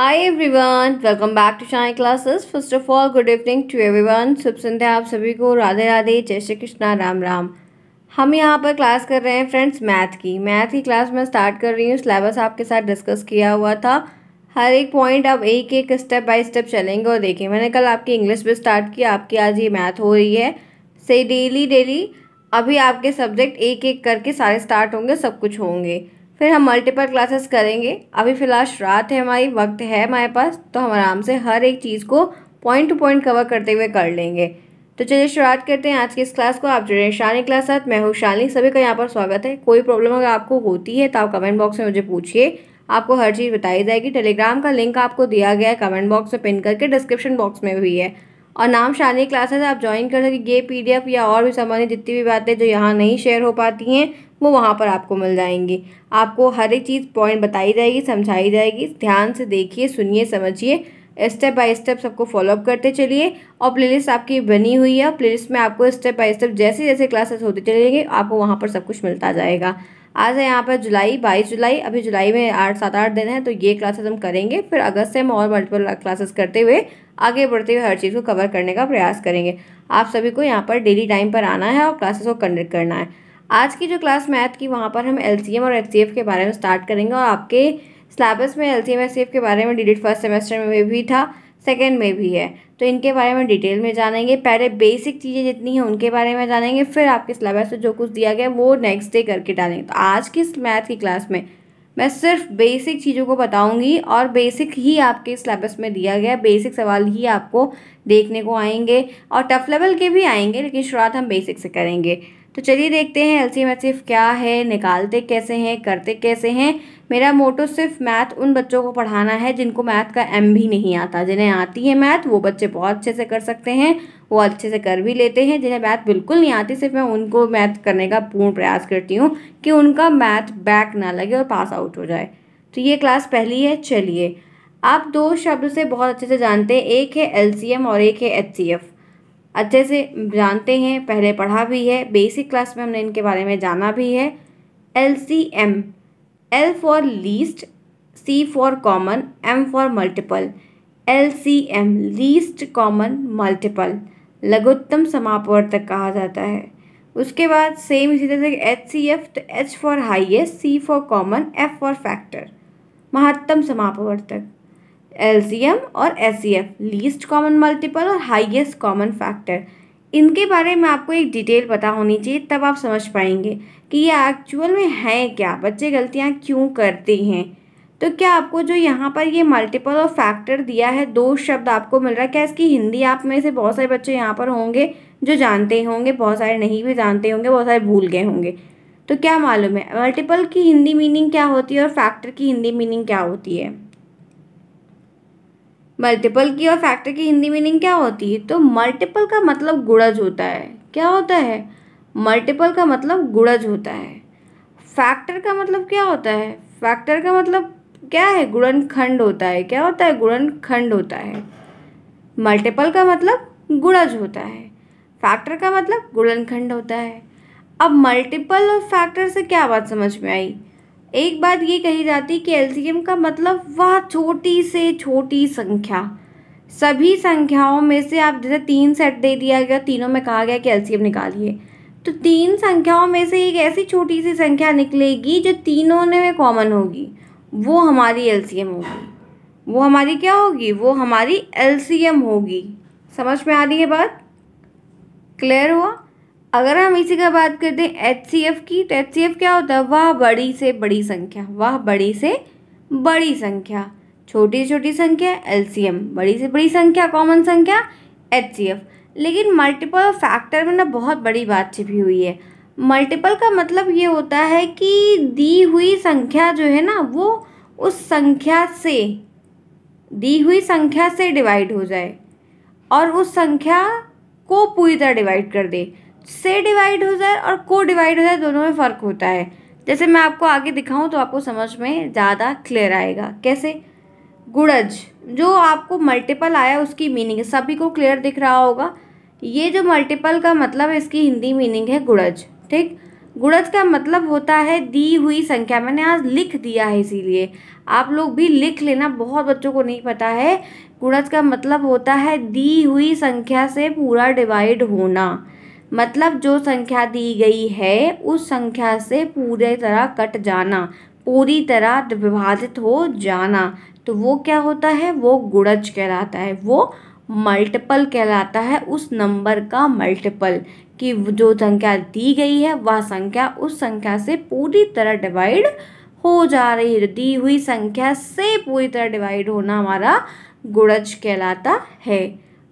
hi everyone welcome back to shine classes first of all good evening to everyone शुभ संध्या आप सभी को राधे राधे जय श्री कृष्णा राम राम हम यहाँ पर क्लास कर रहे हैं फ्रेंड्स मैथ की मैथ की क्लास मैं स्टार्ट कर रही हूँ सिलेबस आपके साथ डिस्कस किया हुआ था हर एक पॉइंट आप एक एक स्टेप बाई स्टेप चलेंगे और देखिए मैंने कल आपकी इंग्लिश भी स्टार्ट की आपकी आज ये मैथ हो रही है से डेली डेली अभी आपके सब्जेक्ट एक एक करके सारे स्टार्ट होंगे सब कुछ होंगे फिर हम मल्टीपल क्लासेस करेंगे अभी फ़िलहाल रात है हमारी वक्त है हमारे पास तो हम आराम से हर एक चीज़ को पॉइंट टू पॉइंट कवर करते हुए कर लेंगे तो चलिए शुरुआत करते हैं आज की इस क्लास को आप जुड़े शानी क्लास साथ मैं हूँ शानी सभी का यहाँ पर स्वागत है कोई प्रॉब्लम अगर आपको होती है तो आप कमेंट बॉक्स में मुझे पूछिए आपको हर चीज़ बताई जाएगी टेलीग्राम का लिंक आपको दिया गया है कमेंट बॉक्स में पिन करके डिस्क्रिप्शन बॉक्स में भी है और नाम शानी क्लासेस आप ज्वाइन कर सकें ये पी या और भी संबंधित जितनी भी बातें जो यहाँ नहीं शेयर हो पाती हैं वो वहाँ पर आपको मिल जाएंगी आपको हर एक चीज़ पॉइंट बताई जाएगी समझाई जाएगी ध्यान से देखिए सुनिए समझिए स्टेप बाय स्टेप सबको फॉलोअप करते चलिए और प्लेलिस्ट आपकी बनी हुई है प्लेलिस्ट में आपको स्टेप बाय स्टेप जैसे जैसे क्लासेस होते चलेंगे आपको वहाँ पर सब कुछ मिलता जाएगा आज है यहाँ पर जुलाई बाईस जुलाई अभी जुलाई में आठ सात आठ दिन है तो ये क्लासेस हम करेंगे फिर अगस्त से हम और मल्टीपल क्लासेस करते हुए आगे बढ़ते हुए हर चीज़ को कवर करने का प्रयास करेंगे आप सभी को यहाँ पर डेली टाइम पर आना है और क्लासेस को कंडक्ट करना है आज की जो क्लास मैथ की वहाँ पर हम एल और एच के बारे में स्टार्ट करेंगे और आपके सिलेबस में एल सी एम के बारे में डिडिट फर्स्ट सेमेस्टर में भी था सेकेंड में भी है तो इनके बारे में डिटेल में जानेंगे पहले बेसिक चीज़ें जितनी हैं उनके बारे में जानेंगे फिर आपके सिलेबस में जो कुछ दिया गया वो नेक्स्ट डे करके डालेंगे तो आज की मैथ की क्लास में मैं सिर्फ बेसिक चीज़ों को बताऊंगी और बेसिक ही आपके सिलेबस में दिया गया बेसिक सवाल ही आपको देखने को आएंगे और टफ लेवल के भी आएंगे लेकिन शुरुआत हम बेसिक से करेंगे तो चलिए देखते हैं एल सिर्फ क्या है निकालते कैसे हैं करते कैसे हैं मेरा मोटो सिर्फ मैथ उन बच्चों को पढ़ाना है जिनको मैथ का एम भी नहीं आता जिन्हें आती है मैथ वो बच्चे बहुत अच्छे से कर सकते हैं वो अच्छे से कर भी लेते हैं जिन्हें मैथ बिल्कुल नहीं आती सिर्फ मैं उनको मैथ करने का पूर्ण प्रयास करती हूँ कि उनका मैथ बैक ना लगे और पास आउट हो जाए तो ये क्लास पहली है चलिए आप दो शब्द से बहुत अच्छे से जानते हैं एक है एल और एक है एच अच्छे से जानते हैं पहले पढ़ा भी है बेसिक क्लास में हमने इनके बारे में जाना भी है L C M L for least C for common M for multiple L C M least common multiple लघुत्तम समापवर्तक कहा जाता है उसके बाद सेम इसी तरह से एच सी एफ तो H for highest C for common F for factor महत्तम समापवर्तक एलसीएम और एस लीस्ट कॉमन मल्टीपल और हाईएस्ट कॉमन फैक्टर इनके बारे में आपको एक डिटेल पता होनी चाहिए तब आप समझ पाएंगे कि ये एक्चुअल में हैं क्या बच्चे गलतियाँ क्यों करते हैं तो क्या आपको जो यहाँ पर ये मल्टीपल और फैक्टर दिया है दो शब्द आपको मिल रहा है क्या इसकी हिंदी आप में से बहुत सारे बच्चे यहाँ पर होंगे जो जानते होंगे बहुत सारे नहीं भी जानते होंगे बहुत सारे भूल गए होंगे तो क्या मालूम है मल्टीपल की हिंदी मीनिंग क्या होती है और फैक्टर की हिंदी मीनिंग क्या होती है मल्टीपल की और फैक्टर की हिंदी मीनिंग क्या होती है तो मल्टीपल का मतलब गुड़ज होता है क्या होता है मल्टीपल का मतलब गुड़ज होता है फैक्टर का मतलब क्या होता है फैक्टर का मतलब क्या है गुणन खंड होता है क्या होता है गुणन खंड होता है मल्टीपल का मतलब गुणज होता है फैक्टर का मतलब गुणन खंड होता है अब मल्टीपल और फैक्टर से क्या बात समझ में आई एक बात ये कही जाती कि एलसीएम का मतलब वह छोटी से छोटी संख्या सभी संख्याओं में से आप जैसे तीन सेट दे दिया गया तीनों में कहा गया कि एलसीएम निकालिए तो तीन संख्याओं में से एक ऐसी छोटी सी संख्या निकलेगी जो तीनों में कॉमन होगी वो हमारी एलसीएम होगी वो हमारी क्या होगी वो हमारी एलसीएम होगी समझ में आ रही है बात क्लियर हुआ अगर हम इसी का बात करते हैं एच की तो एच सी एफ क्या होता है वह बड़ी से बड़ी संख्या वह बड़ी से बड़ी संख्या छोटी छोटी संख्या एल सी एम बड़ी से बड़ी संख्या कॉमन संख्या एच सी एफ लेकिन मल्टीपल फैक्टर में ना बहुत बड़ी बात छिपी हुई है मल्टीपल का मतलब ये होता है कि दी हुई संख्या जो है ना वो उस संख्या से दी हुई संख्या से डिवाइड हो जाए और उस संख्या को पूरी तरह डिवाइड कर दे से डिवाइड हो जाए और को डिवाइड हो जाए दोनों में फ़र्क होता है जैसे मैं आपको आगे दिखाऊं तो आपको समझ में ज़्यादा क्लियर आएगा कैसे गुड़ज जो आपको मल्टीपल आया उसकी मीनिंग सभी को क्लियर दिख रहा होगा ये जो मल्टीपल का मतलब इसकी हिंदी मीनिंग है गुड़ज ठीक गुड़ज का मतलब होता है दी हुई संख्या मैंने आज लिख दिया है इसीलिए आप लोग भी लिख लेना बहुत बच्चों को नहीं पता है गुड़ज का मतलब होता है दी हुई संख्या से पूरा डिवाइड होना मतलब जो संख्या दी गई है उस संख्या से पूरे तरह कट जाना पूरी तरह विभाजित हो जाना तो वो क्या होता है वो गुड़ज कहलाता है वो मल्टीपल कहलाता है उस नंबर का मल्टीपल कि जो संख्या दी गई है वह संख्या उस संख्या से पूरी तरह डिवाइड हो जा रही है दी हुई संख्या से पूरी तरह डिवाइड होना हमारा गुड़ज कहलाता है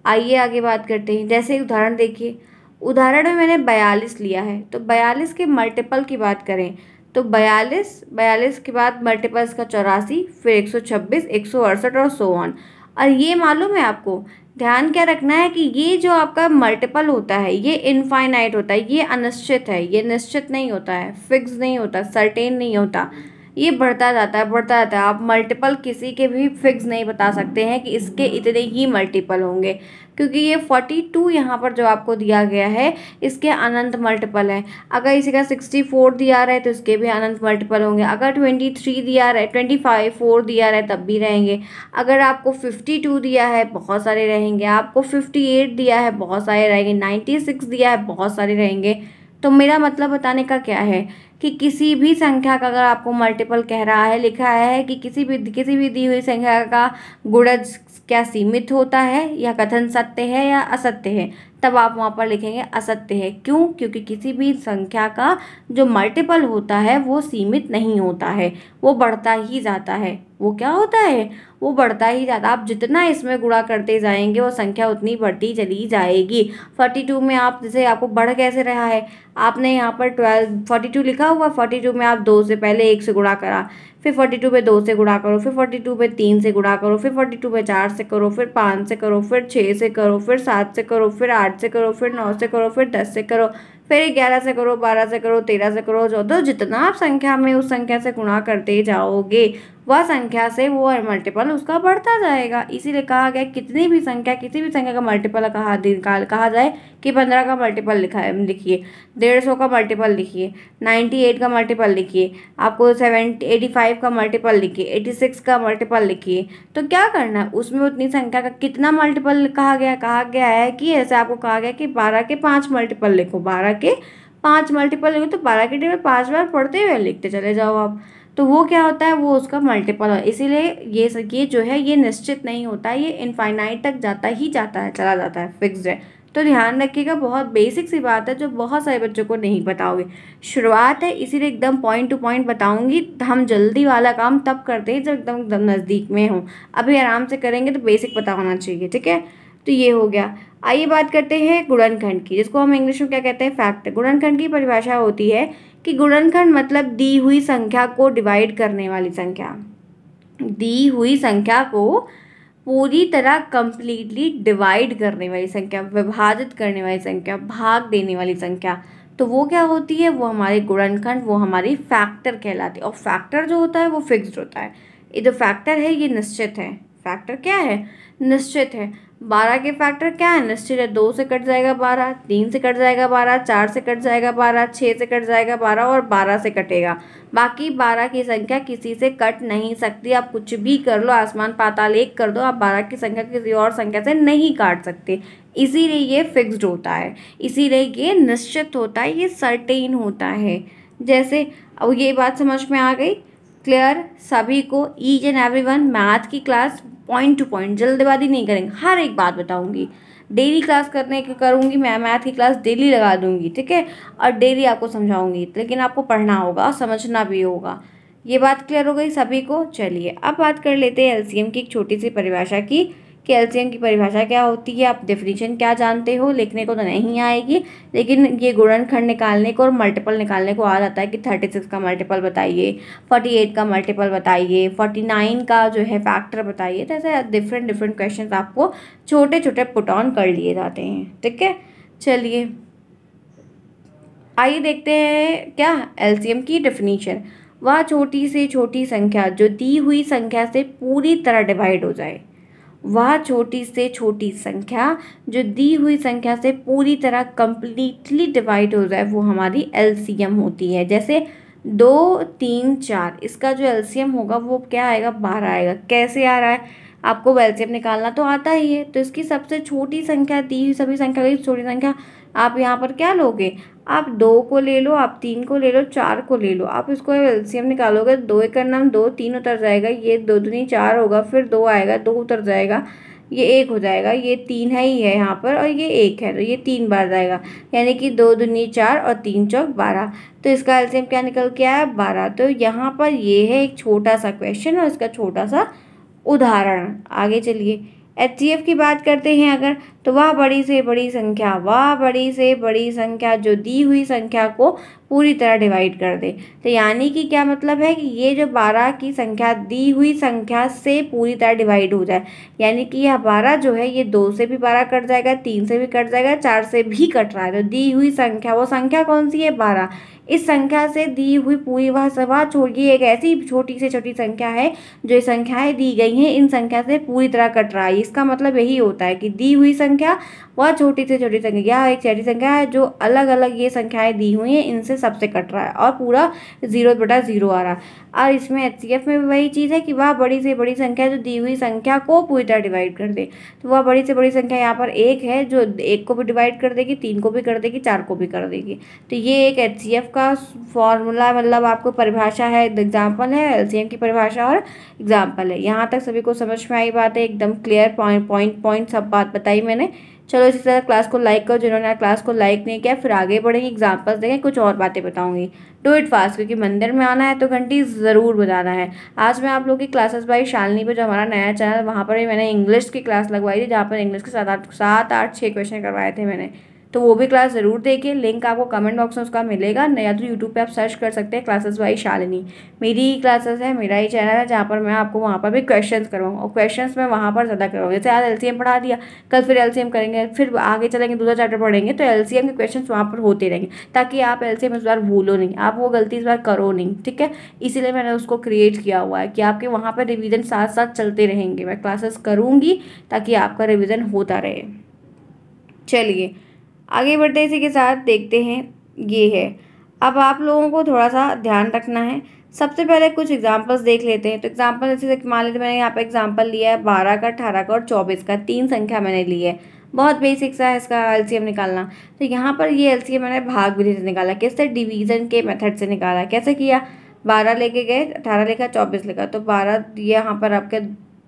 आइए आगे बात करते हैं जैसे उदाहरण देखिए उदाहरण में मैंने बयालीस लिया है तो बयालीस के मल्टीपल की बात करें तो बयालीस बयालीस के बाद मल्टीपल इसका चौरासी फिर एक सौ छब्बीस एक सौ अड़सठ और सो ऑन और ये मालूम है आपको ध्यान क्या रखना है कि ये जो आपका मल्टीपल होता है ये इनफाइनाइट होता है ये अनिश्चित है ये निश्चित नहीं होता है फिक्स नहीं होता सर्टेन नहीं होता ये बढ़ता जाता है बढ़ता जाता है आप मल्टीपल किसी के भी फिक्स नहीं बता सकते हैं कि इसके इतने ही मल्टीपल होंगे क्योंकि ये फोर्टी टू यहाँ पर जो आपको दिया गया है इसके अनंत मल्टीपल है अगर इसी का सिक्सटी फोर दिया रहा है तो इसके भी अनंत मल्टीपल होंगे अगर ट्वेंटी थ्री दिया रहे है ट्वेंटी फाइव फोर दिया रहा है तब भी रहेंगे अगर आपको फिफ्टी टू दिया है बहुत सारे रहेंगे आपको फिफ्टी एट दिया है बहुत सारे रहेंगे नाइन्टी सिक्स दिया है बहुत सारे रहेंगे तो मेरा मतलब बताने का क्या है कि किसी भी संख्या का अगर आपको मल्टीपल कह रहा है लिखा है कि किसी भी किसी भी दी हुई संख्या का गुणज क्या सीमित होता है या कथन सत्य है या असत्य है तब आप वहाँ पर लिखेंगे असत्य है क्यों क्योंकि किसी भी संख्या का जो मल्टीपल होता है वो सीमित नहीं होता है वो बढ़ता ही जाता है वो क्या होता है वो बढ़ता ही जाता आप जितना इसमें गुणा करते जाएंगे वो संख्या उतनी बढ़ती चली जाएगी फोर्टी टू में आप जैसे आपको बढ़ कैसे रहा है आपने यहाँ पर ट्वेल्व फोर्टी टू लिखा हुआ फोर्टी टू में आप दो से पहले एक से गुणा करा फिर फोर्टी टू पे दो से गुड़ा करो फिर फोर्टी टू पे तीन से गुड़ा करो फिर फोर्टी टू पे चार से करो फिर पाँच से करो फिर छः से करो फिर सात से करो फिर आठ से करो फिर नौ से करो फिर दस से करो फिर ग्यारह से करो बारह से करो तेरह से करो चौदह जितना आप संख्या में उस संख्या से गुणा करते जाओगे वह संख्या से वो मल्टीपल उसका बढ़ता जाएगा इसीलिए कहा गया कितनी भी संख्या किसी भी संख्या का मल्टीपल कहा निकाल कहा जाए कि पंद्रह का मल्टीपल लिखा लिखिए डेढ़ सौ का मल्टीपल लिखिए नाइन्टी एट का मल्टीपल लिखिए आपको सेवन एटी फाइव का मल्टीपल लिखिए एटी सिक्स का मल्टीपल लिखिए तो क्या करना है उसमें उतनी संख्या का कितना मल्टीपल कहा गया कहा गया है कि ऐसे आपको कहा गया कि बारह के पाँच मल्टीपल लिखो बारह के पाँच मल्टीपल लिखो तो बारह के में पाँच बार पढ़ते हुए लिखते चले जाओ आप तो वो क्या होता है वो उसका मल्टीपल है इसीलिए ये ये जो है ये निश्चित नहीं होता है ये इनफाइनाइट तक जाता ही जाता है चला जाता है फिक्स है तो ध्यान रखिएगा बहुत बेसिक सी बात है जो बहुत सारे बच्चों को नहीं बताओगे शुरुआत है इसीलिए एकदम पॉइंट टू पॉइंट बताऊंगी हम जल्दी वाला काम तब करते हैं जब एकदम एकदम नज़दीक में हो अभी आराम से करेंगे तो बेसिक पता होना चाहिए ठीक है तो ये हो गया आइए बात करते हैं गुणनखंड की जिसको हम इंग्लिश में क्या कहते हैं फैक्टर गुणनखंड की परिभाषा होती है कि गुणनखंड मतलब दी हुई संख्या को डिवाइड करने वाली संख्या दी हुई संख्या को पूरी तरह कंप्लीटली डिवाइड करने वाली संख्या विभाजित करने वाली संख्या भाग देने वाली संख्या तो वो क्या होती है वो हमारे गुणनखंड वो हमारी फैक्टर कहलाती है और फैक्टर जो होता है वो फिक्स्ड होता है ये जो फैक्टर है ये निश्चित है फैक्टर क्या है निश्चित है बारह के फैक्टर क्या है निश्चित है दो से कट जाएगा बारह तीन से कट जाएगा बारह चार से कट जाएगा बारह छः से कट जाएगा बारह और बारह से कटेगा बाकी बारह की संख्या किसी से कट नहीं सकती आप कुछ भी कर लो आसमान पाताल एक कर दो आप बारह की संख्या किसी और संख्या से नहीं काट सकते इसीलिए ये फिक्स्ड होता है इसीलिए ये निश्चित होता है ये सर्टेन होता है जैसे अब ये बात समझ में आ गई क्लियर सभी को each and every one math की क्लास पॉइंट टू पॉइंट जल्दबाजी नहीं करेंगे हर एक बात बताऊंगी डेली क्लास करने की करूँगी मैं मैथ की क्लास डेली लगा दूँगी ठीक है और डेली आपको समझाऊंगी लेकिन आपको पढ़ना होगा और समझना भी होगा ये बात क्लियर हो गई सभी को चलिए अब बात कर लेते हैं एलसीएम की एक छोटी सी परिभाषा की कैल्शियम की परिभाषा क्या होती है आप डेफिनेशन क्या जानते हो लिखने को तो नहीं आएगी लेकिन ये गुणनखंड निकालने को और मल्टीपल निकालने को आ जाता है कि थर्टी सिक्स का मल्टीपल बताइए फोर्टी एट का मल्टीपल बताइए फोर्टी नाइन का जो है फैक्टर बताइए तो ऐसे डिफरेंट डिफरेंट क्वेश्चन आपको छोटे छोटे पुट ऑन कर लिए जाते हैं ठीक है चलिए आइए देखते हैं क्या एलसीएम की डेफिनेशन वह छोटी से छोटी संख्या जो दी हुई संख्या से पूरी तरह डिवाइड हो जाए वह छोटी से छोटी संख्या जो दी हुई संख्या से पूरी तरह कम्प्लीटली डिवाइड हो जाए वो हमारी एलसीएम होती है जैसे दो तीन चार इसका जो एलसीएम होगा वो क्या आएगा बारह आएगा कैसे आ रहा है आपको एलसीएम निकालना तो आता ही है तो इसकी सबसे छोटी संख्या दी हुई सभी संख्या छोटी संख्या आप यहाँ पर क्या लोगे आप दो को ले लो आप तीन को ले लो चार को ले लो आप उसको एलसीएम निकालोगे दो का नाम दो तीन उतर जाएगा ये दो दुनी चार होगा फिर दो आएगा दो उतर जाएगा ये एक हो जाएगा ये तीन है ही है यहाँ पर और ये एक है तो ये तीन बार जाएगा यानी कि दो दुनी चार और तीन चौक बारह तो इसका एल्सियम क्या निकल के आया बारह तो यहाँ पर ये है एक छोटा सा क्वेश्चन और इसका छोटा सा उदाहरण आगे चलिए एच की बात करते हैं अगर तो वह बड़ी से बड़ी संख्या वह बड़ी से बड़ी संख्या जो दी हुई संख्या को पूरी तरह डिवाइड कर दे तो यानी कि क्या मतलब है कि ये जो बारह की संख्या दी हुई संख्या से पूरी तरह डिवाइड हो जाए यानी कि यह बारह जो है ये दो से भी बारह कट जाएगा तीन से भी कट जाएगा चार से भी कट रहा है तो दी हुई संख्या वो संख्या कौन सी है बारह इस संख्या से दी हुई पूरी वह सभा छोड़िए एक ऐसी छोटी से छोटी संख्या है जो संख्याएं दी गई हैं इन संख्या से पूरी तरह कट रहा है इसका मतलब यही होता है कि दी हुई संख्या वह छोटी से छोटी संख्या एक छोटी संख्या है जो अलग अलग ये संख्याएं दी हुई हैं इनसे सबसे कट रहा है और पूरा जीरो बटा जीरो आ रहा है और इसमें एच में भी वही चीज़ है कि वह बड़ी से बड़ी संख्या जो दी हुई संख्या को पूरी तरह डिवाइड कर दे तो वह बड़ी से बड़ी संख्या यहाँ पर एक है जो एक को भी डिवाइड कर देगी तीन को भी कर देगी चार को भी कर देगी तो ये एक एच का फॉर्मूला मतलब आपको परिभाषा है एग्जाम्पल है एल की परिभाषा और एग्जाम्पल है यहाँ तक सभी को समझ में आई बात है एकदम क्लियर पॉइंट पॉइंट पॉइंट सब बात बताई मैंने चलो इसी तरह क्लास को लाइक करो जिन्होंने क्लास को लाइक नहीं किया फिर आगे बढ़ेंगे एग्जाम्पल्स देखें कुछ और बातें बताऊंगी डू इट फास्ट क्योंकि मंदिर में आना है तो घंटी ज़रूर बजाना है आज मैं आप लोगों की क्लासेस बाई शालनी पर जो हमारा नया चैनल वहाँ पर मैंने इंग्लिश की क्लास लगवाई थी जहाँ पर इंग्लिश के सात आठ सात आठ छः क्वेश्चन करवाए थे मैंने तो वो भी क्लास ज़रूर देखिए लिंक आपको कमेंट बॉक्स में उसका मिलेगा या तो यूट्यूब पे आप सर्च कर सकते हैं क्लासेस वाई शालिनी मेरी ही क्लासेस है मेरा ही चैनल है जहाँ पर मैं आपको वहाँ पर भी क्वेश्चन करवाऊँ और क्वेश्चन मैं वहाँ पर ज़्यादा करवाऊँ जैसे आज एल पढ़ा दिया कल फिर एल करेंगे फिर आगे चलेंगे दूसरा चैप्टर पढ़ेंगे तो एल के क्वेश्चन वहाँ पर होते रहेंगे ताकि आप एल इस बार भूलो नहीं आप वो गलती इस बार करो नहीं ठीक है इसीलिए मैंने उसको क्रिएट किया हुआ है कि आपके वहाँ पर रिविज़न साथ साथ चलते रहेंगे मैं क्लासेस करूँगी ताकि आपका रिविज़न होता रहे चलिए आगे बढ़ते इसी के साथ देखते हैं ये है अब आप लोगों को थोड़ा सा ध्यान रखना है सबसे पहले कुछ एग्जांपल्स देख लेते हैं तो एग्जांपल जैसे मान लेते मैंने यहाँ पे एग्जांपल लिया है बारह का अठारह का और चौबीस का तीन संख्या मैंने ली है बहुत बेसिक सा है इसका एलसीएम निकालना तो यहाँ पर ये एलसीएम मैंने भाग विधि से निकाला कैसे डिवीज़न के मेथड से निकाला कैसे किया बारह लेके गए अठारह लिखा चौबीस लिखा तो बारह यहाँ पर आपके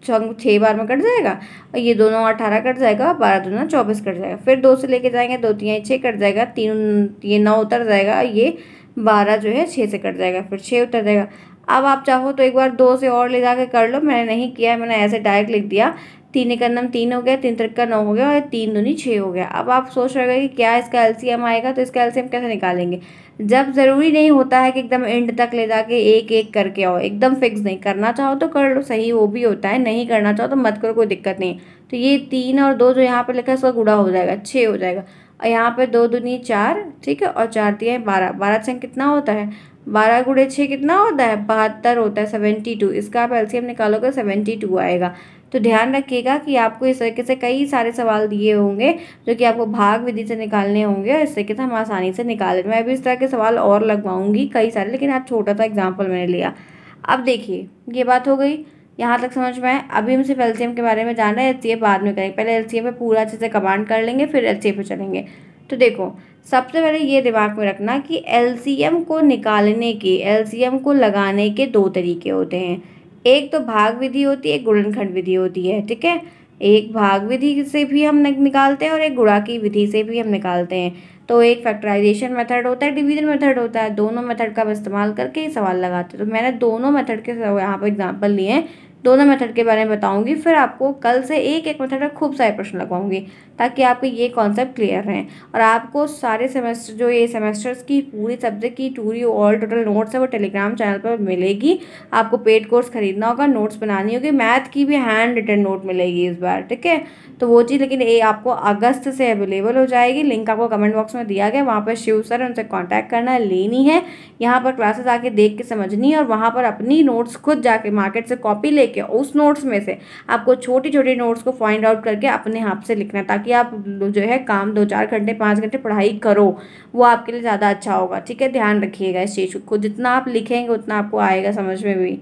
छः बार में कट जाएगा और ये दोनों अठारह कट जाएगा बारह दोनों चौबीस कट जाएगा फिर दो से लेके जाएंगे दो तीन छः कट जाएगा तीन ये नौ उतर जाएगा ये बारह जो है छः से कट जाएगा फिर छः उतर जाएगा अब आप चाहो तो एक बार दो से और ले जाके कर लो मैंने नहीं किया मैंने ऐसे डायरेक्ट लिख दिया तीन का नम तीन हो गया तीन तक का नौ हो गया और तीन दूनी छः हो गया अब आप सोच रहे कि क्या इसका एलसीएम आएगा तो इसका एलसीएम कैसे निकालेंगे जब ज़रूरी नहीं होता है कि एकदम एंड तक ले जाके एक एक करके आओ एकदम फिक्स नहीं करना चाहो तो कर लो सही वो भी होता है नहीं करना चाहो तो मत करो कोई दिक्कत नहीं तो ये तीन और दो जो यहाँ पर लिखा है उसका गुड़ा हो जाएगा छः हो जाएगा और यहाँ पर दो दूनी चार ठीक है और चार दिया है बारह बारह संग कितना होता है बारह गुड़े छः कितना होता है बहत्तर होता है सेवेंटी टू इसका आप एल्सियम निकालोगे सेवेंटी टू आएगा तो ध्यान रखिएगा कि आपको इस तरीके से कई सारे सवाल दिए होंगे जो कि आपको भाग विधि से निकालने होंगे और इस तरीके से हम आसानी से निकाल मैं अभी इस तरह के सवाल और लगवाऊंगी कई सारे लेकिन आज छोटा सा एग्जाम्पल मैंने लिया अब देखिए ये बात हो गई यहाँ तक समझ में आए अभी हम सिर्फ एल के बारे में जान रहे हैं एल बाद में करेंगे पहले एल पे पूरा अच्छे से कमांड कर लेंगे फिर एल पे चलेंगे तो देखो सबसे पहले ये दिमाग में रखना कि एल को निकालने के एल को लगाने के दो तरीके होते हैं एक तो भाग विधि होती है एक गुणनखंड विधि होती है ठीक है एक भाग विधि से भी हम निकालते हैं और एक गुणा की विधि से भी हम निकालते हैं तो एक फैक्टराइजेशन मेथड होता है डिवीजन मेथड होता है दोनों मेथड का इस्तेमाल करके ही सवाल लगाते हैं तो मैंने दोनों मेथड के यहाँ पर एग्जांपल लिए हैं दोनों मेथड के बारे में बताऊंगी फिर आपको कल से एक एक मेथड का खूब सारे प्रश्न लगवाऊंगी ताकि आपको ये कॉन्सेप्ट क्लियर रहें और आपको सारे सेमेस्टर जो ये सेमेस्टर्स की पूरी सब्जेक्ट की पूरी ऑल टोटल नोट्स है वो टेलीग्राम चैनल पर मिलेगी आपको पेड कोर्स खरीदना होगा नोट्स बनानी होगी मैथ की भी हैंड रिटर्न नोट मिलेगी इस बार ठीक है तो वो चीज़ लेकिन ये आपको अगस्त से अवेलेबल हो जाएगी लिंक आपको कमेंट बॉक्स में दिया गया वहाँ पर शिव सर उनसे कॉन्टैक्ट करना लेनी है यहाँ पर क्लासेस आके देख के समझनी और वहाँ पर अपनी नोट्स खुद जाके मार्केट से कॉपी लेके उस नोट्स में से आपको छोटी छोटी नोट्स को फाइंड आउट करके अपने हाथ से लिखना ताकि ताकि आप जो है काम दो चार घंटे पाँच घंटे पढ़ाई करो वो आपके लिए ज़्यादा अच्छा होगा ठीक है ध्यान रखिएगा इस चीज़ को जितना आप लिखेंगे उतना आपको आएगा समझ में भी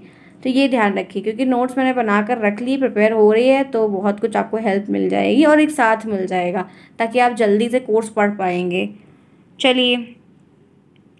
तो ये ध्यान रखिए क्योंकि नोट्स मैंने बना कर रख ली प्रिपेयर हो रही है तो बहुत कुछ आपको हेल्प मिल जाएगी और एक साथ मिल जाएगा ताकि आप जल्दी से कोर्स पढ़ पाएंगे चलिए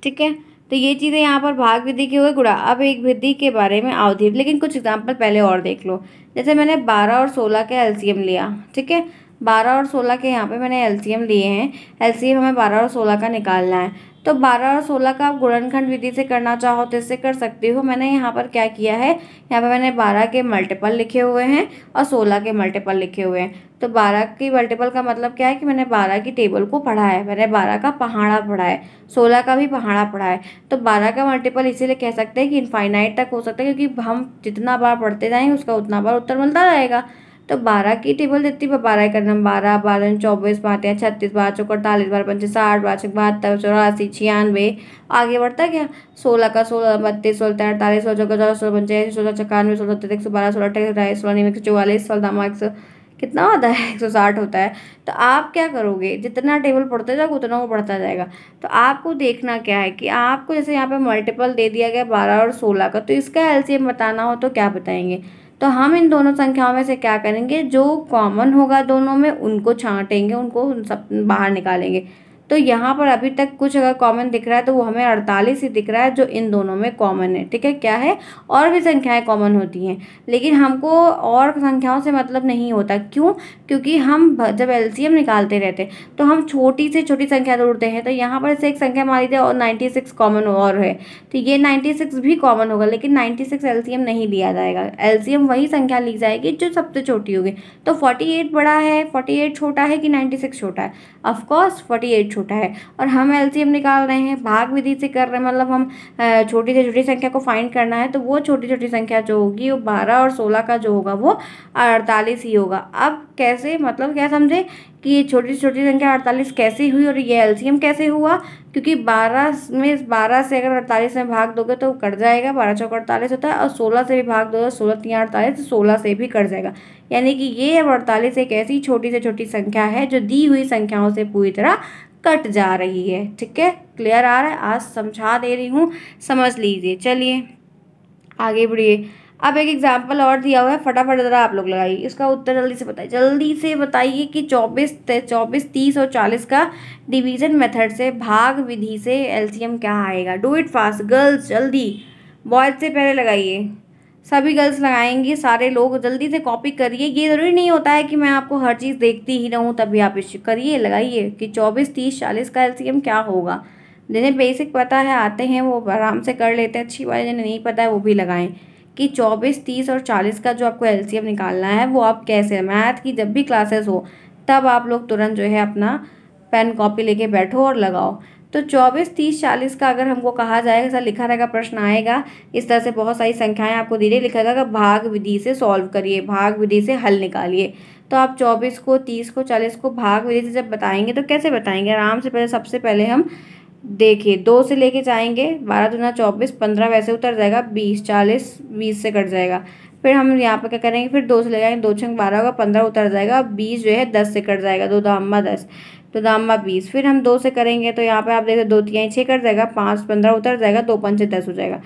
ठीक है तो ये चीज़ें यहाँ पर भाग विधि के हुए गुड़ा अब एक विधि के बारे में आवधि लेकिन कुछ एग्जाम्पल पहले और देख लो जैसे मैंने बारह और सोलह का एलसीएम लिया ठीक है बारह और सोलह के यहाँ पे मैंने एलसीएम लिए हैं एलसीएम हमें बारह और सोलह का निकालना है तो बारह और सोलह का आप गुणनखंड विधि से करना चाहो तो इससे कर सकती हो मैंने यहाँ पर क्या किया है यहाँ पर मैंने बारह के मल्टीपल लिखे हुए हैं और सोलह के मल्टीपल लिखे हुए हैं तो बारह की मल्टीपल का मतलब क्या है कि मैंने बारह की टेबल को पढ़ा है मैंने बारह का पहाड़ा पढ़ा है सोलह का भी पहाड़ा पढ़ा है तो बारह का मल्टीपल इसीलिए कह सकते हैं कि इनफाइनाइट तक हो सकता है क्योंकि हम जितना बार पढ़ते जाएंगे उसका उतना बार उत्तर मिलता रहेगा तो बारह की टेबल देती है बारह का नाम बारह बारह चौबीस बारह छत्तीस बारह चौक अड़तालीस बारह पंचायत साठ बारह छः बहत्तर चौरासी छियानवे आगे बढ़ता गया सोलह का सोलह बत्तीस सोलह तेरह अड़तालीस सोलह चौका चौदह सोलह पंचायत सोलह चौकानवे सोलह सत्तर एक सौ बारह सोलह अठाईस अठाईस सोलह एक सौ चौवालीस सोलह दामा एक सौ कितना होता है एक सौ साठ होता है तो आप क्या करोगे जितना टेबल पढ़ते जाओगे उतना वो बढ़ता जाएगा तो आपको देखना क्या है कि आपको जैसे यहाँ पे मल्टीपल दे दिया गया बारह और सोलह का तो इसका एलसीएम बताना हो तो क्या बताएंगे तो हम इन दोनों संख्याओं में से क्या करेंगे जो कॉमन होगा दोनों में उनको छांटेंगे उनको सब बाहर निकालेंगे तो यहाँ पर अभी तक कुछ अगर कॉमन दिख रहा है तो वो हमें अड़तालीस ही दिख रहा है जो इन दोनों में कॉमन है ठीक है क्या है और भी संख्याएँ कॉमन होती हैं लेकिन हमको और संख्याओं से मतलब नहीं होता क्यों क्योंकि हम जब एल निकालते रहते तो हम छोटी से छोटी संख्या दौड़ते हैं तो यहाँ पर से एक संख्या मान लीजिए और नाइन्टी सिक्स कॉमन और है तो ये नाइन्टी सिक्स भी कॉमन होगा लेकिन नाइन्टी सिक्स नहीं लिया जाएगा एल वही संख्या ली जाएगी जो सबसे छोटी होगी तो फोर्टी एट बड़ा है फोर्टी एट छोटा है कि नाइन्टी सिक्स छोटा है ऑफकोर्स फोर्टी एट छोटा है और हम एलसीएम निकाल रहे हैं भाग विधि से कर रहे हैं मतलब हम छोटी से छोटी संख्या को फाइंड करना है तो वो छोटी छोटी संख्या जो होगी वो बारह और सोलह का जो होगा वो अड़तालीस ही होगा अब कैसे मतलब क्या समझे कि ये छोटी छोटी संख्या अड़तालीस कैसे हुई और ये एलसीएम कैसे हुआ क्योंकि बारह में बारह से अगर अड़तालीस में भाग दोगे तो कट जाएगा बारह चौक अड़तालीस होता है और सोलह से भी भाग दोगे तो सोलह तीन अड़तालीस तो सोलह से भी कट जाएगा यानी कि ये अब अड़तालीस एक ऐसी छोटी से छोटी संख्या है जो दी हुई संख्याओं से पूरी तरह कट जा रही है ठीक है क्लियर आ रहा है आज समझा दे रही हूँ समझ लीजिए चलिए आगे बढ़िए अब एक एग्जाम्पल और दिया हुआ है फटाफट ज़रा आप लोग लगाइए इसका उत्तर जल्दी से बताइए जल्दी से बताइए कि चौबीस चौबीस तीस और चालीस का डिवीजन मेथड से भाग विधि से एलसीएम क्या आएगा डू इट फास्ट गर्ल्स जल्दी बॉयज से पहले लगाइए सभी गर्ल्स लगाएंगी सारे लोग जल्दी से कॉपी करिए ये ज़रूरी नहीं होता है कि मैं आपको हर चीज़ देखती ही रहूँ तभी आप इस करिए लगाइए कि चौबीस तीस चालीस का एलसीएम क्या होगा जिन्हें बेसिक पता है आते हैं वो आराम से कर लेते हैं अच्छी बात जिन्हें नहीं पता है वो भी लगाएं कि चौबीस तीस और चालीस का जो आपको एल निकालना है वो आप कैसे मैथ की जब भी क्लासेस हो तब आप लोग तुरंत जो है अपना पेन कॉपी लेके बैठो और लगाओ तो चौबीस तीस चालीस का अगर हमको कहा जाएगा ऐसा लिखा रहेगा प्रश्न आएगा इस तरह से बहुत सारी संख्याएं आपको दी रही लिखा जाएगा भाग विधि से सॉल्व करिए भाग विधि से हल निकालिए तो आप चौबीस को तीस को चालीस को भाग विधि से जब बताएंगे तो कैसे बताएंगे आराम से पहले सबसे पहले हम देखिए दो से लेके जाएंगे बारह दुना चौबीस पंद्रह वैसे उतर जाएगा बीस चालीस बीस से कट जाएगा फिर हम यहाँ पर क्या करेंगे फिर दो से ले जाएंगे दो छंग बारह होगा पंद्रह उतर जाएगा बीस जो है दस से कट जाएगा दो दामा दस तो दामा बीस फिर हम दो से करेंगे तो यहाँ पे आप देखो दो तीन छः कर जाएगा पाँच पंद्रह उतर जाएगा दो पंच दस हो जाएगा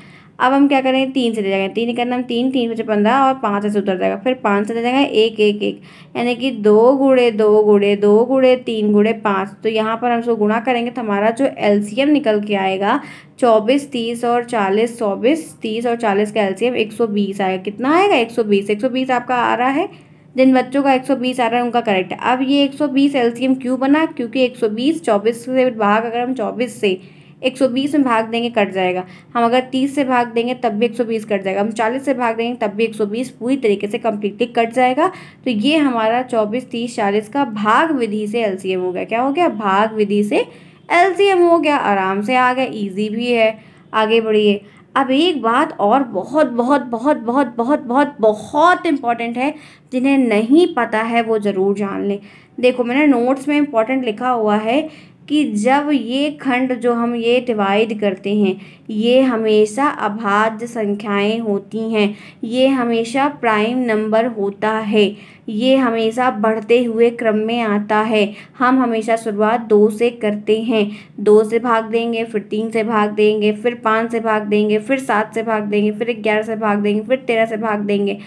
अब हम क्या करेंगे तीन से ले जाएंगे तीन करना हम तीन तीन पचे पंद्रह और पाँच ऐसे उतर जाएगा फिर पाँच से ले जाएंगे एक एक एक यानी कि दो गुड़े दो गुड़े दो गुड़े तीन गुड़े पाँच तो यहाँ पर हम उसको गुणा करेंगे तो हमारा जो एलसीएम निकल के आएगा चौबीस तीस और चालीस चौबीस तीस और चालीस का एलसीएम एक सौ बीस आएगा कितना आएगा एक सौ बीस एक सौ बीस आपका आ रहा है जिन बच्चों का 120 आ रहा है उनका करेक्ट है अब ये 120 एलसीएम क्यों बना क्योंकि 120 24 से भाग अगर हम 24 से 120 में भाग देंगे कट जाएगा हम अगर 30 से भाग देंगे तब भी 120 कट जाएगा हम 40 से भाग देंगे तब भी 120 पूरी तरीके से कम्प्लीटली कट जाएगा तो ये हमारा 24, 30, 40 का भाग विधि से एल हो गया क्या हो गया भाग विधि से एल हो गया आराम से आ गया ईजी भी है आगे बढ़िए अब एक बात और बहुत बहुत बहुत बहुत बहुत बहुत बहुत इम्पॉर्टेंट है जिन्हें नहीं पता है वो ज़रूर जान लें देखो मैंने नोट्स में इम्पॉर्टेंट लिखा हुआ है कि जब ये खंड जो हम ये डिवाइड करते हैं ये हमेशा अभाज्य संख्याएं होती हैं ये हमेशा प्राइम नंबर होता है ये हमेशा बढ़ते हुए क्रम में आता है हम हमेशा शुरुआत दो से करते हैं दो से भाग देंगे फिर तीन से भाग देंगे फिर पाँच से भाग देंगे फिर सात से भाग देंगे फिर ग्यारह से भाग देंगे फिर तेरह से भाग देंगे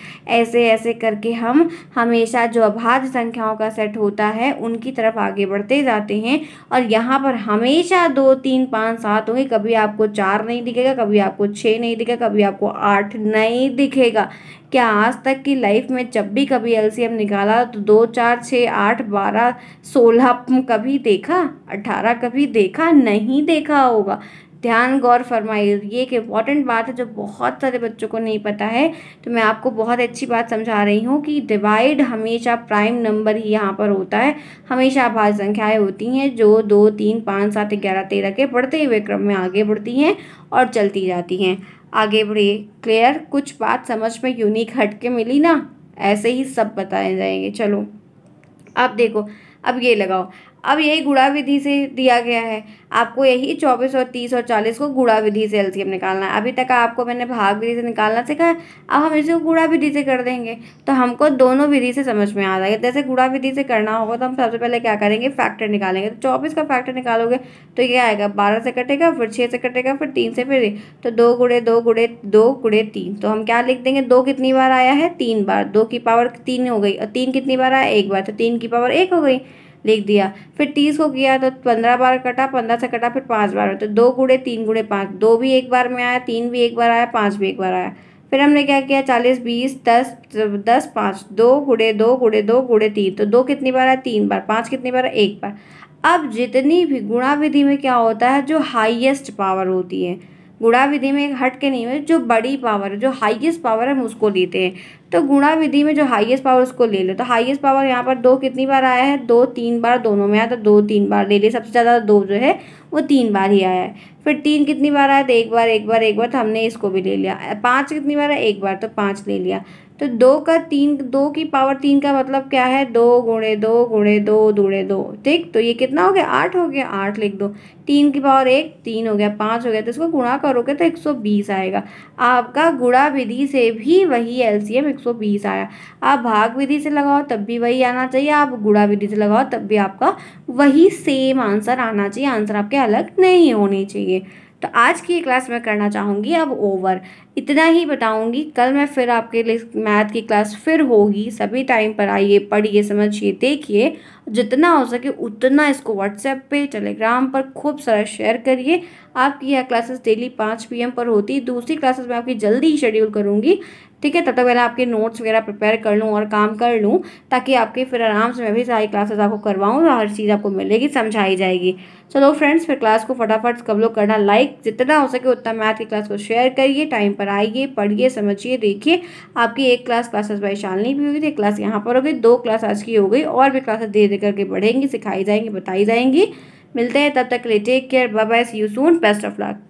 ऐसे ऐसे करके हम हमेशा जो अभाज संख्याओं का सेट होता है उनकी तरफ आगे बढ़ते जाते हैं और यहाँ पर हमेशा दो तीन पाँच सात होंगे कभी आपको चार नहीं दिखेगा कभी आपको छः नहीं दिखेगा कभी आपको आठ नहीं दिखेगा क्या आज तक की लाइफ में जब भी कभी एलसीएम निकाला तो दो चार छः आठ बारह सोलह कभी देखा अठारह कभी देखा नहीं देखा होगा ध्यान गौर फरमाइए ये एक इम्पॉर्टेंट बात है जो बहुत सारे बच्चों को नहीं पता है तो मैं आपको बहुत अच्छी बात समझा रही हूँ कि डिवाइड हमेशा प्राइम नंबर ही यहाँ पर होता है हमेशा आभार संख्याएँ होती हैं जो दो तीन पाँच सात ग्यारह तेरह के बढ़ते हुए क्रम में आगे बढ़ती हैं और चलती जाती हैं आगे बढ़िए क्लियर कुछ बात समझ में यूनिक हट के मिली ना ऐसे ही सब बताए जाएंगे चलो अब देखो अब ये लगाओ अब यही गुड़ा विधि से दिया गया है आपको यही चौबीस और तीस और चालीस को गुड़ा विधि से एलसीएम निकालना है अभी तक आपको मैंने भाग विधि से निकालना सिखाया अब हम इसे गुड़ा विधि से कर देंगे तो हमको दोनों विधि से समझ में आ जाएगा जैसे गुड़ा विधि से करना होगा तो हम सबसे पहले क्या करेंगे फैक्टर निकालेंगे तो चौबीस का फैक्टर निकालोगे तो ये आएगा बारह से कटेगा फिर छः से कटेगा फिर तीन से फिर तो दो गुड़े दो गुड़े दो गुड़े तीन तो हम क्या लिख देंगे दो कितनी बार आया है तीन बार दो की पावर तीन हो गई और तीन कितनी बार आया एक बार तो तीन की पावर एक हो गई लिख दिया फिर तीस को किया तो पंद्रह बार कटा पंद्रह से कटा फिर पाँच बार तो दो गुड़े तीन गुड़े पाँच दो भी एक बार में आया तीन भी एक बार आया पाँच भी एक बार आया फिर हमने क्या किया चालीस बीस दस दस पाँच दो गुड़े दो गुड़े दो गुड़े तीन तो दो कितनी बार आया तीन बार पाँच कितनी बार एक बार अब जितनी भी गुणा विधि में क्या होता है जो हाइएस्ट पावर होती है गुणा विधि में हट के नहीं हुए जो बड़ी पावर है जो हाईएस्ट पावर है हम उसको लेते हैं तो गुणा विधि में जो हाईएस्ट पावर उसको ले लो तो हाईएस्ट पावर यहाँ पर दो कितनी बार आया है दो तीन बार दोनों में आया तो दो तीन बार ले लिए सबसे ज़्यादा दो जो है वो तीन बार ही आया है फिर तीन कितनी बार आया तो एक बार एक बार एक बार तो हमने इसको भी ले लिया पाँच कितनी बार है एक बार तो पाँच ले लिया तो दो का तीन दो की पावर तीन का मतलब क्या है दो गुणे दो गुणे दो दूड़े दो ठीक तो ये कितना हो गया आठ हो गया आठ लिख दो तीन की पावर एक तीन हो गया पाँच हो गया तो इसको गुणा करोगे तो एक सौ बीस आएगा आपका गुणा विधि से भी वही एलसीएम एक सौ बीस आया आप भाग विधि से लगाओ तब भी वही आना चाहिए आप गुणा विधि से लगाओ तब भी आपका वही सेम आंसर आना चाहिए आंसर आपके अलग नहीं होने चाहिए तो आज की क्लास मैं करना चाहूँगी अब ओवर इतना ही बताऊँगी कल मैं फिर आपके लिए मैथ की क्लास फिर होगी सभी टाइम पर आइए पढ़िए समझिए देखिए जितना हो सके उतना इसको व्हाट्सएप पे टेलीग्राम पर खूब सारा शेयर करिए आपकी यह क्लासेस डेली पाँच पीएम पर होती दूसरी क्लासेस मैं आपकी जल्दी ही शेड्यूल करूँगी ठीक है तब तक पहले आपके नोट्स वगैरह प्रिपेयर कर लूँ और काम कर लूँ ताकि आपके फिर आराम से मैं भी सारी क्लासेस आपको करवाऊँ और हर चीज़ आपको मिलेगी समझाई जाएगी चलो फ्रेंड्स फिर क्लास को फटाफट कब लोग करना लाइक जितना हो सके उतना मैथ की क्लास को शेयर करिए टाइम पर आइए पढ़िए समझिए देखिए आपकी एक क्लास क्लासेस भाई शालनी भी होगी थी क्लास यहाँ पर हो गई दो क्लास आज की हो गई और भी क्लासेस धीरे धीरे करके बढ़ेंगी सिखाई जाएंगी बताई जाएंगी मिलते हैं तब तक ले take care bye bye see you soon best of luck